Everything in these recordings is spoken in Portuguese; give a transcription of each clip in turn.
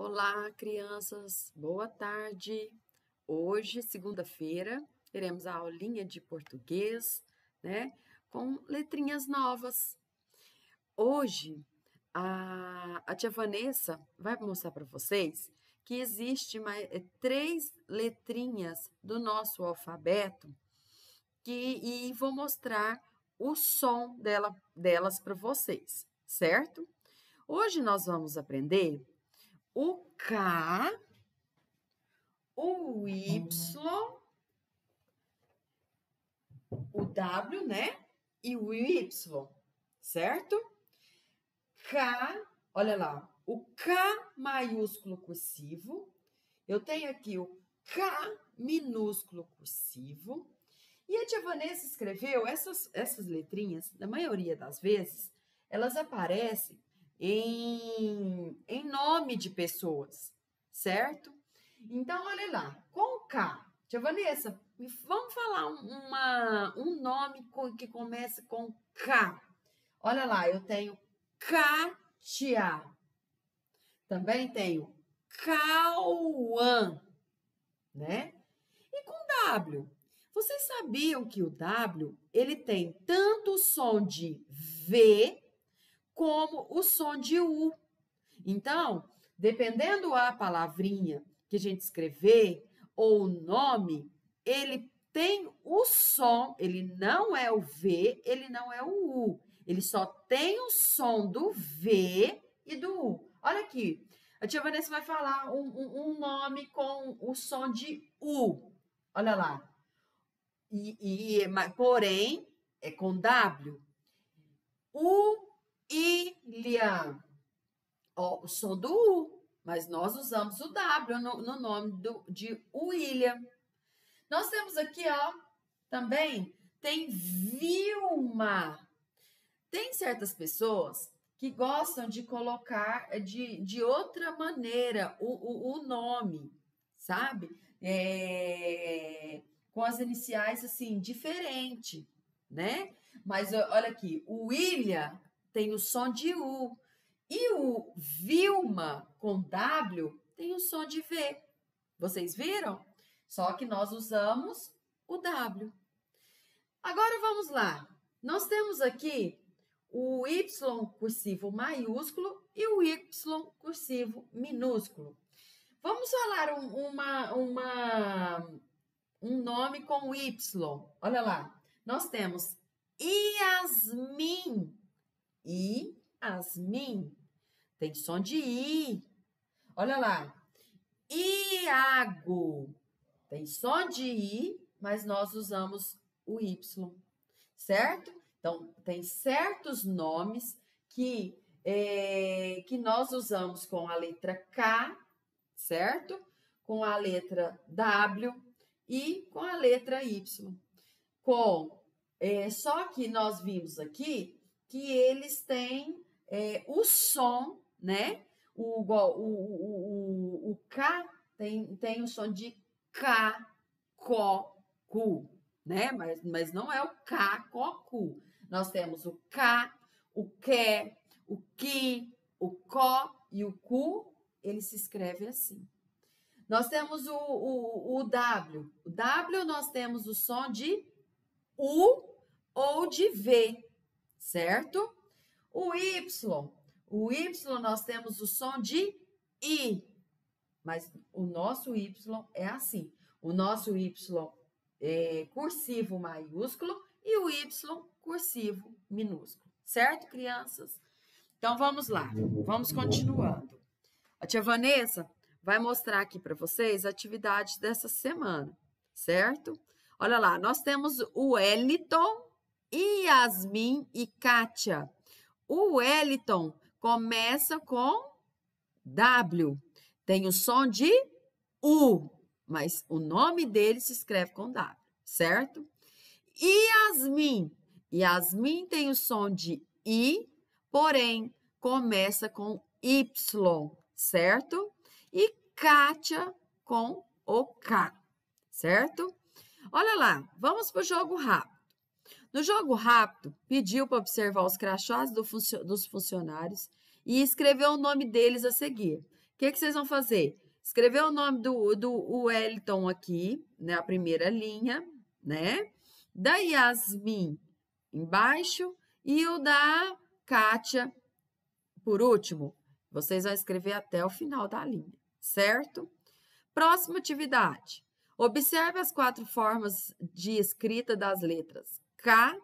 Olá, crianças, boa tarde. Hoje, segunda-feira, teremos a aulinha de português, né, com letrinhas novas. Hoje, a, a tia Vanessa vai mostrar para vocês que existe mais, é, três letrinhas do nosso alfabeto que, e vou mostrar o som dela, delas para vocês, certo? Hoje nós vamos aprender o K, o Y, o W, né? E o Y, certo? K, olha lá, o K maiúsculo cursivo. Eu tenho aqui o K minúsculo cursivo. E a Tia Vanessa escreveu essas, essas letrinhas, na maioria das vezes, elas aparecem em, em nome de pessoas, certo? Então, olha lá, com K. Tia Vanessa, vamos falar uma, um nome que começa com K. Olha lá, eu tenho Kátia. Também tenho Cauã, né? E com W. Vocês sabiam que o W, ele tem tanto o som de V como o som de U. Então, dependendo a palavrinha que a gente escrever ou o nome, ele tem o som, ele não é o V, ele não é o U. Ele só tem o som do V e do U. Olha aqui, a tia Vanessa vai falar um, um, um nome com o som de U. Olha lá. E, e, porém, é com W. U Ilha. Ó, o som do U, mas nós usamos o W no, no nome do, de William. Nós temos aqui, ó, também tem Vilma. Tem certas pessoas que gostam de colocar de, de outra maneira o, o, o nome, sabe? É, com as iniciais assim, diferente, né? Mas olha aqui, o William tem o som de U. E o Vilma com W tem o som de V. Vocês viram? Só que nós usamos o W. Agora vamos lá. Nós temos aqui o Y cursivo maiúsculo e o Y cursivo minúsculo. Vamos falar um, uma, uma, um nome com Y. Olha lá. Nós temos Yasmin Yasmin. Tem som de I. Olha lá. Iago. Tem som de I, mas nós usamos o Y. Certo? Então, tem certos nomes que, é, que nós usamos com a letra K, certo? Com a letra W e com a letra Y. Com, é, só que nós vimos aqui que eles têm é, o som, né? O, o, o, o, K tem, tem o som de K, Co, Cu, né? Mas, mas não é o K, Co, Cu. Nós temos o K, o Que, o Ki, o Co e o Cu, ele se escreve assim. Nós temos o, o, o W. O W nós temos o som de U ou de V certo? O Y, o Y nós temos o som de I, mas o nosso Y é assim. O nosso Y é cursivo maiúsculo e o Y cursivo minúsculo, certo, crianças? Então vamos lá, vamos continuando. A tia Vanessa vai mostrar aqui para vocês atividades dessa semana, certo? Olha lá, nós temos o Eliton Yasmin e Kátia. O Wellington começa com W. Tem o som de U, mas o nome dele se escreve com W, certo? Yasmin. Yasmin tem o som de I, porém começa com Y, certo? E Kátia com o K, certo? Olha lá, vamos para o jogo rápido. No jogo rápido, pediu para observar os crachás do funcio dos funcionários e escreveu o nome deles a seguir. O que, que vocês vão fazer? Escreveu o nome do, do Wellington aqui, né, a primeira linha, né? Da Yasmin embaixo e o da Kátia por último. Vocês vão escrever até o final da linha, certo? Próxima atividade. Observe as quatro formas de escrita das letras: K,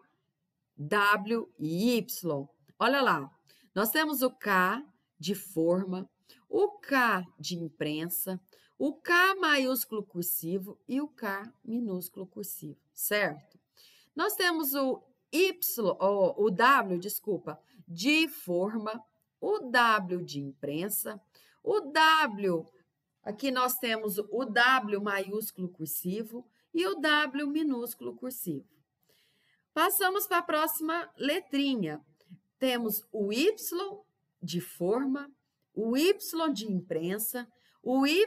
W e Y. Olha lá, nós temos o K de forma, o K de imprensa, o K maiúsculo cursivo e o K minúsculo cursivo, certo? Nós temos o Y, ou o W, desculpa, de forma, o W de imprensa, o W, aqui nós temos o W maiúsculo cursivo e o W minúsculo cursivo. Passamos para a próxima letrinha. Temos o Y de forma, o Y de imprensa, o Y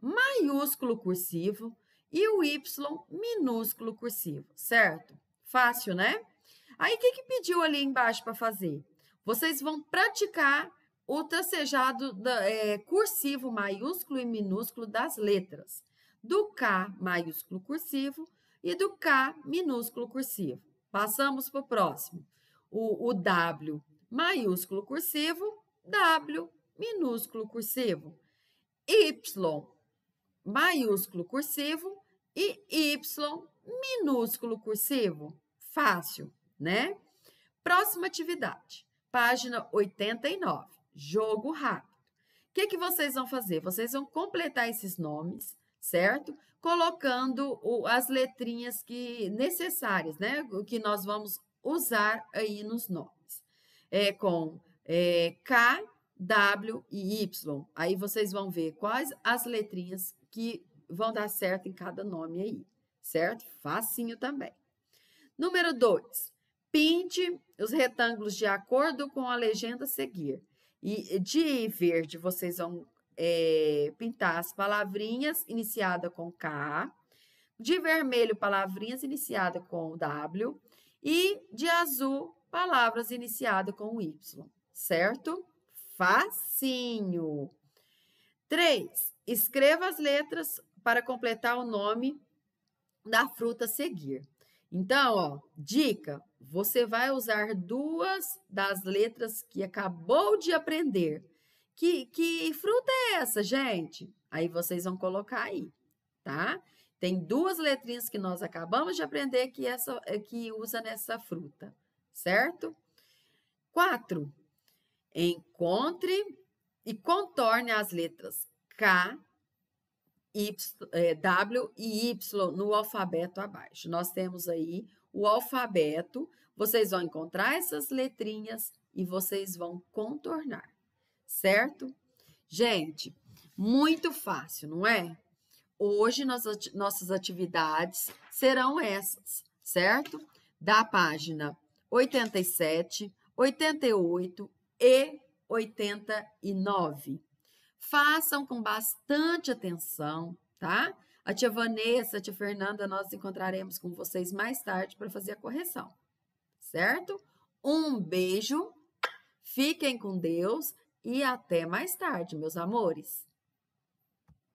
maiúsculo cursivo e o Y minúsculo cursivo, certo? Fácil, né? Aí, o que, que pediu ali embaixo para fazer? Vocês vão praticar o tracejado da, é, cursivo maiúsculo e minúsculo das letras. Do K maiúsculo cursivo e do K minúsculo cursivo. Passamos para o próximo. O, W maiúsculo cursivo, W minúsculo cursivo, Y maiúsculo cursivo e Y minúsculo cursivo. Fácil, né? Próxima atividade, página 89, jogo rápido. O que, que vocês vão fazer? Vocês vão completar esses nomes certo? Colocando o, as letrinhas que necessárias, né? O que nós vamos usar aí nos nomes. É com é, K, W e Y. Aí vocês vão ver quais as letrinhas que vão dar certo em cada nome aí, certo? Facinho também. Número 2. Pinte os retângulos de acordo com a legenda a seguir. E de verde vocês vão é, pintar as palavrinhas iniciada com K, de vermelho, palavrinhas iniciada com W, e de azul, palavras iniciada com Y, certo? Facinho. 3. Escreva as letras para completar o nome da fruta a seguir. Então, ó, dica: você vai usar duas das letras que acabou de aprender que, que fruta é essa, gente? Aí vocês vão colocar aí, tá? Tem duas letrinhas que nós acabamos de aprender que, essa, eh, que usa nessa fruta, certo? Quatro, encontre e contorne as letras K, y, eh, W e Y no alfabeto abaixo. Nós temos aí o alfabeto, vocês vão encontrar essas letrinhas e vocês vão contornar certo? Gente, muito fácil, não é? Hoje nós, nossas atividades serão essas, certo? Da página 87, 88 e 89. Façam com bastante atenção, tá? A tia Vanessa, a tia Fernanda, nós encontraremos com vocês mais tarde para fazer a correção, certo? Um beijo, fiquem com Deus e até mais tarde, meus amores.